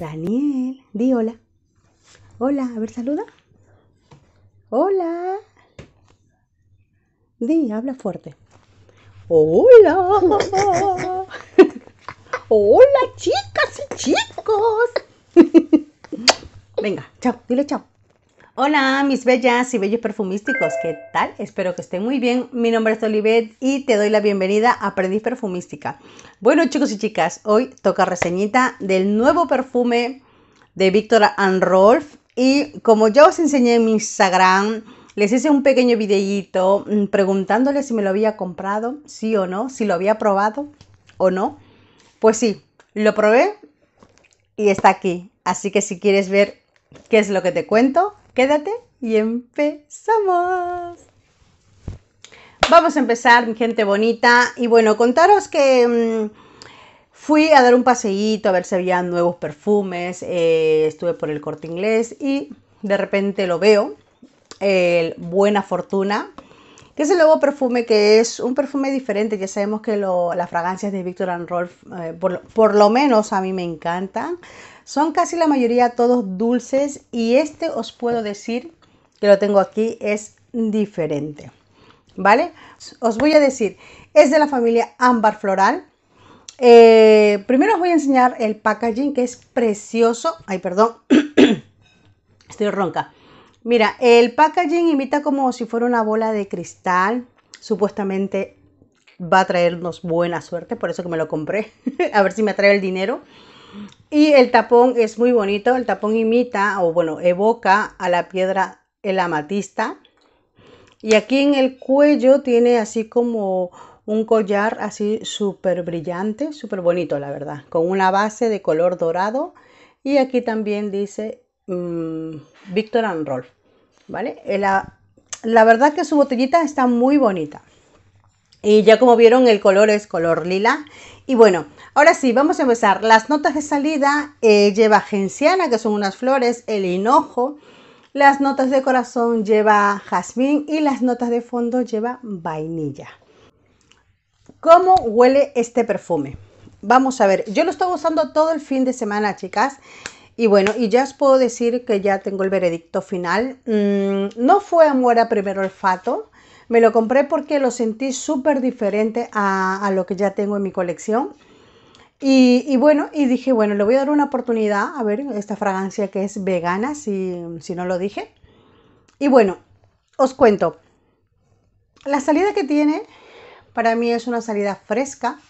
Daniel, di hola. Hola, a ver, saluda. Hola. Di, habla fuerte. Hola. hola, chicas y chicos. Venga, chao, dile chao. Hola, mis bellas y bellos perfumísticos, ¿qué tal? Espero que estén muy bien. Mi nombre es Olivet y te doy la bienvenida a Aprendiz Perfumística. Bueno, chicos y chicas, hoy toca reseñita del nuevo perfume de Victor and Rolf. Y como ya os enseñé en mi Instagram, les hice un pequeño videíto mm, preguntándoles si me lo había comprado, sí o no, si lo había probado o no. Pues sí, lo probé y está aquí. Así que si quieres ver qué es lo que te cuento, Quédate y empezamos. Vamos a empezar, mi gente bonita. Y bueno, contaros que mm, fui a dar un paseíto a ver si había nuevos perfumes. Eh, estuve por el corte inglés y de repente lo veo. El Buena Fortuna, que es el nuevo perfume, que es un perfume diferente. Ya sabemos que las fragancias de Victor and Rolf, eh, por, por, lo menos a mí me encantan. Son casi la mayoría todos dulces y este os puedo decir que lo tengo aquí es diferente. ¿Vale? Os voy a decir, es de la familia ámbar floral. Eh, primero os voy a enseñar el packaging que es precioso. Ay, perdón. Estoy ronca. Mira, el packaging imita como si fuera una bola de cristal. Supuestamente va a traernos buena suerte, por eso que me lo compré. a ver si me atrae el dinero. Y el tapón es muy bonito, el tapón imita o bueno, evoca a la piedra el amatista. Y aquí en el cuello tiene así como un collar así súper brillante, súper bonito la verdad, con una base de color dorado. Y aquí también dice mm, Victor and Rolf, ¿vale? Eh, la verdad que su botellita está muy bonita. Y ya como vieron, el color es color lila. Y bueno, ahora sí, vamos a empezar. Las notas de salida eh, lleva genciana, que son unas flores, el hinojo. Las notas de corazón lleva jazmín y las notas de fondo lleva vainilla. ¿Cómo huele este perfume? Vamos a ver, yo lo estoy usando todo el fin de semana, chicas. Y bueno, y ya os puedo decir que ya tengo el veredicto final. Mm, no fue amor a primer olfato, me lo compré porque lo sentí súper diferente a, lo que ya tengo en mi colección. Y, bueno, y dije, bueno, le voy a dar una oportunidad a ver esta fragancia que es vegana, si, no lo dije. Y bueno, os cuento. La salida que tiene para mí es una salida fresca,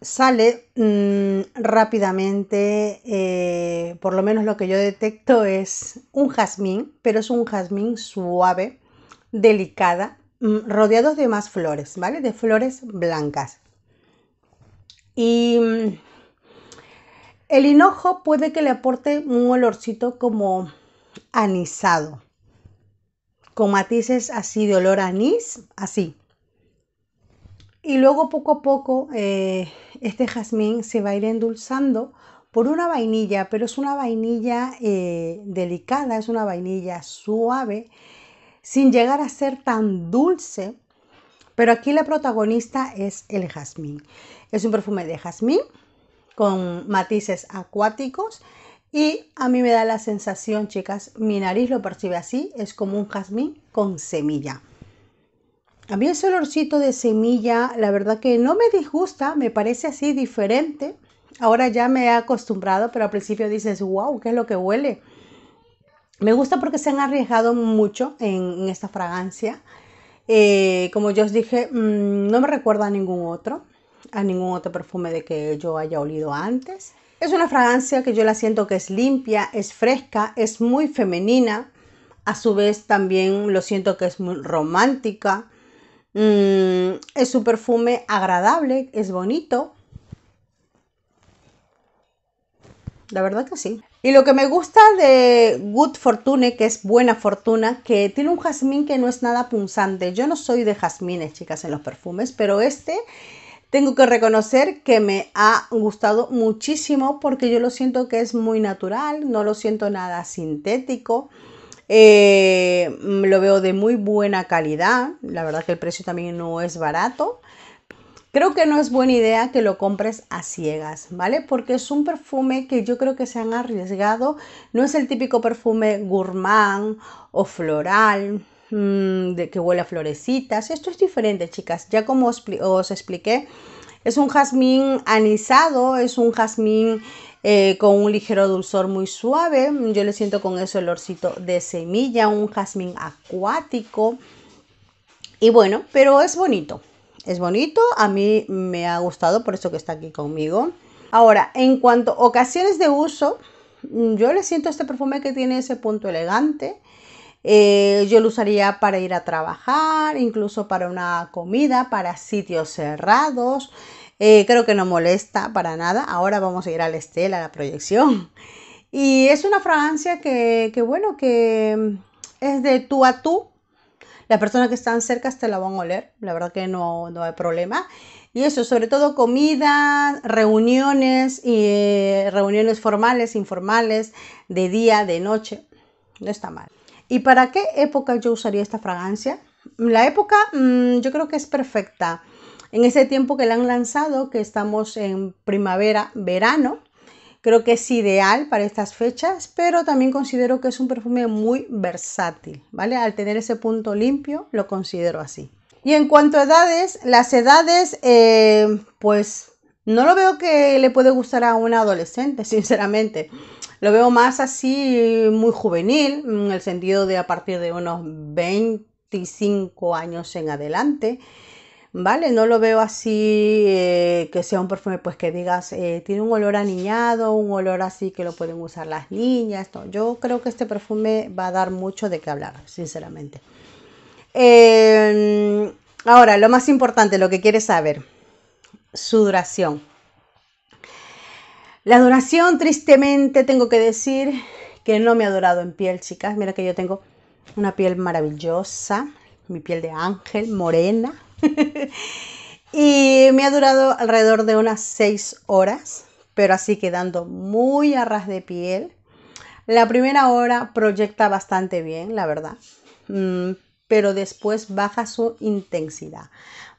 sale mm, rápidamente, eh, por lo menos lo que yo detecto es un jazmín, pero es un jazmín suave, delicada, mm, rodeados de más flores, ¿vale? De flores blancas. Y mm, el hinojo puede que le aporte un olorcito como anisado, con matices así de olor a anís, así. Y luego poco a poco eh, este jazmín se va a ir endulzando por una vainilla, pero es una vainilla eh, delicada, es una vainilla suave sin llegar a ser tan dulce, pero aquí la protagonista es el jazmín. Es un perfume de jazmín con matices acuáticos y a mí me da la sensación, chicas, mi nariz lo percibe así, es como un jazmín con semilla. A mí ese olorcito de semilla, la verdad que no me disgusta, me parece así diferente. Ahora ya me he acostumbrado, pero al principio dices, wow, ¿qué es lo que huele? Me gusta porque se han arriesgado mucho en, esta fragancia. Eh, como yo os dije, mm, no me recuerda a ningún otro, a ningún otro perfume de que yo haya olido antes. Es una fragancia que yo la siento que es limpia, es fresca, es muy femenina. A su vez también lo siento que es muy romántica. Mm, es un perfume agradable, es bonito. la verdad que sí. Y lo que me gusta de Good Fortune, que es buena fortuna, que tiene un jazmín que no es nada punzante. Yo no soy de jazmines, chicas, en los perfumes, pero este tengo que reconocer que me ha gustado muchísimo porque yo lo siento que es muy natural, no lo siento nada sintético. Eh, lo veo de muy buena calidad, la verdad que el precio también no es barato. Creo que no es buena idea que lo compres a ciegas, ¿vale? Porque es un perfume que yo creo que se han arriesgado. No es el típico perfume gourmand o floral, mm, de que huele a florecitas. Esto es diferente, chicas. Ya como os, expliqué, es un jazmín anisado, es un jazmín eh, con un ligero dulzor muy suave. Yo le siento con ese olorcito de semilla, un jazmín acuático. Y bueno, pero es bonito, es bonito, a mí me ha gustado, por eso que está aquí conmigo. Ahora, en cuanto a ocasiones de uso, mm, yo le siento este perfume que tiene ese punto elegante. Eh, yo lo usaría para ir a trabajar, incluso para una comida, para sitios cerrados. Eh, creo que no molesta para nada. Ahora vamos a ir al Estela, a la proyección. Y es una fragancia que, que bueno, que mm, es de tú a tú las personas que están cerca te la van a oler, la verdad que no, no hay problema. Y eso, sobre todo comida, reuniones, y, eh, reuniones formales, informales, de día, de noche, no está mal. ¿Y para qué época yo usaría esta fragancia? La época mm, yo creo que es perfecta. En ese tiempo que la han lanzado, que estamos en primavera, verano, Creo que es ideal para estas fechas, pero también considero que es un perfume muy versátil, ¿vale? Al tener ese punto limpio, lo considero así. Y en cuanto a edades, las edades, eh, pues no lo veo que le puede gustar a un adolescente, sinceramente. Lo veo más así, muy juvenil, en el sentido de a partir de unos 25 años en adelante. ¿vale? No lo veo así eh, que sea un perfume pues que digas, eh, tiene un olor aniñado, un olor así que lo pueden usar las niñas. yo creo que este perfume va a dar mucho de qué hablar, sinceramente. Em, ahora, lo más importante, lo que quieres saber, su duración. La duración, tristemente, tengo que decir que no me ha durado en piel, chicas. Mira que yo tengo una piel maravillosa, mi piel de ángel, morena, y me ha durado alrededor de unas 6 horas, pero así quedando muy a ras de piel. La primera hora proyecta bastante bien, la verdad, mm, pero después baja su intensidad.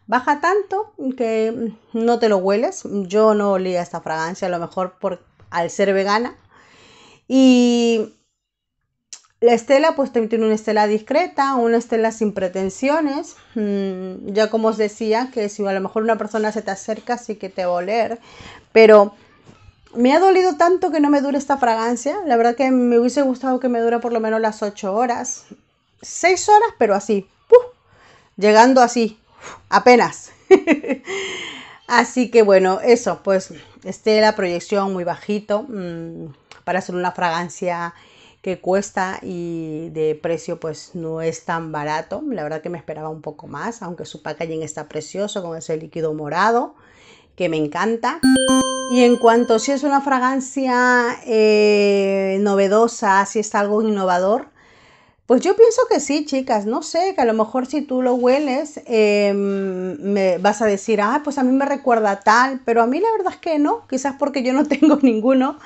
Baja tanto que no te lo hueles. Yo no olía esta fragancia, a lo mejor por, al ser vegana. Y la estela pues también tiene una estela discreta, una estela sin pretensiones. Mm, ya como os decía, que si a lo mejor una persona se te acerca, sí que te va a oler. Pero me ha dolido tanto que no me dure esta fragancia. La verdad que me hubiese gustado que me dure por lo menos las 8 horas. 6 horas, pero así. Llegando así. Apenas. así que bueno, eso. Pues estela, proyección muy bajito. Mm, para hacer una fragancia que cuesta y de precio pues no es tan barato. La verdad que me esperaba un poco más, aunque su packaging está precioso con ese líquido morado que me encanta. Y en cuanto si es una fragancia eh, novedosa, si es algo innovador, pues yo pienso que sí, chicas, no sé, que a lo mejor si tú lo hueles em, me vas a decir, ah, pues a mí me recuerda tal, pero a mí la verdad es que no, quizás porque yo no tengo ninguno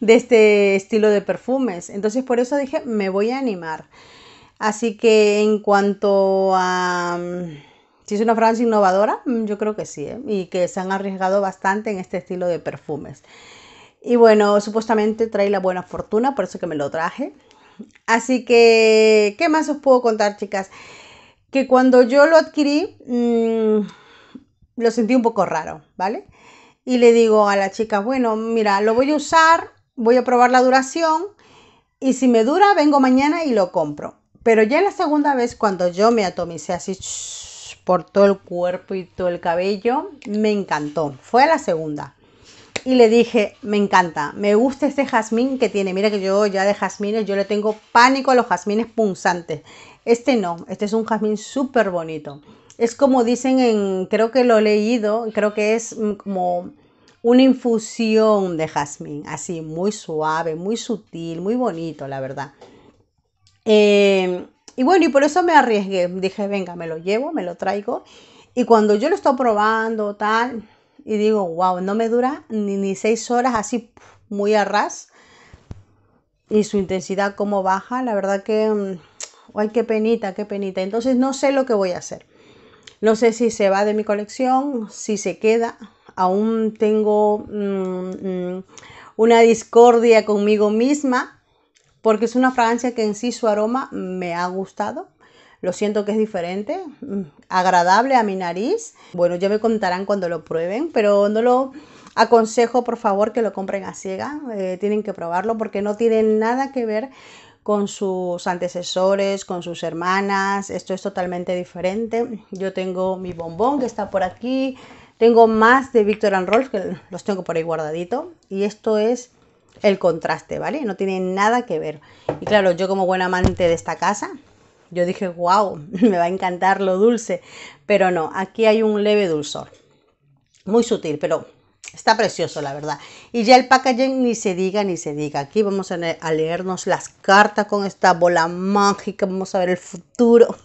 de este estilo de perfumes, entonces por eso dije, me voy a animar. Así que en cuanto a... Mm, si es una fragancia innovadora, mm, yo creo que sí, ¿eh? y que se han arriesgado bastante en este estilo de perfumes. Y bueno, supuestamente trae la buena fortuna, por eso que me lo traje. Así que, ¿qué más os puedo contar, chicas? Que cuando yo lo adquirí, mm, lo sentí un poco raro, ¿vale? Y le digo a la chica, bueno, mira, lo voy a usar, voy a probar la duración y si me dura, vengo mañana y lo compro. Pero ya en la segunda vez, cuando yo me atomicé así por todo el cuerpo y todo el cabello, me encantó. Fue a la segunda y le dije, me encanta, me gusta este jazmín que tiene. Mira que yo ya de jazmines, yo le tengo pánico a los jazmines punzantes. Este no, este es un jazmín súper bonito. Es como dicen en, creo que lo he leído, creo que es mm, como una infusión de jazmín, así muy suave, muy sutil, muy bonito, la verdad. Em, y bueno, y por eso me arriesgué. Dije, venga, me lo llevo, me lo traigo. Y cuando yo lo estoy probando, tal, y digo, wow, no me dura ni, ni seis horas así muy a ras. Y su intensidad como baja, la verdad que, mm, ay, qué penita, qué penita. Entonces no sé lo que voy a hacer. No sé si se va de mi colección, si se queda. Aún tengo mm, mm, una discordia conmigo misma porque es una fragancia que en sí su aroma me ha gustado lo siento que es diferente, mm, agradable a mi nariz. Bueno, ya me contarán cuando lo prueben, pero no lo aconsejo, por favor, que lo compren a ciega. Eh, tienen que probarlo porque no tienen nada que ver con sus antecesores, con sus hermanas. Esto es totalmente diferente. Yo tengo mi bombón que está por aquí. Tengo más de Victor and Rolf que los tengo por ahí guardadito. Y esto es el contraste, ¿vale? No tiene nada que ver. Y claro, yo como buen amante de esta casa, yo dije, wow, me va a encantar lo dulce, pero no, aquí hay un leve dulzor, muy sutil, pero está precioso, la verdad. Y ya el packaging ni se diga, ni se diga. Aquí vamos a, leernos las cartas con esta bola mágica, vamos a ver el futuro.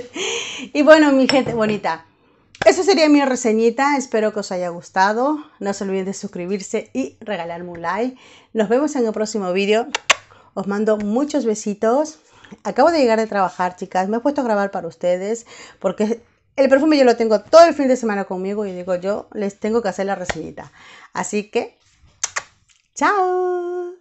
y bueno, mi gente bonita. eso sería mi reseñita, espero que os haya gustado. No se olviden de suscribirse y regalarme un like. Nos vemos en el próximo vídeo. Os mando muchos besitos. Acabo de llegar de trabajar, chicas. Me he puesto a grabar para ustedes porque el perfume yo lo tengo todo el fin de semana conmigo y digo, yo les tengo que hacer la reseñita. Así que, chao.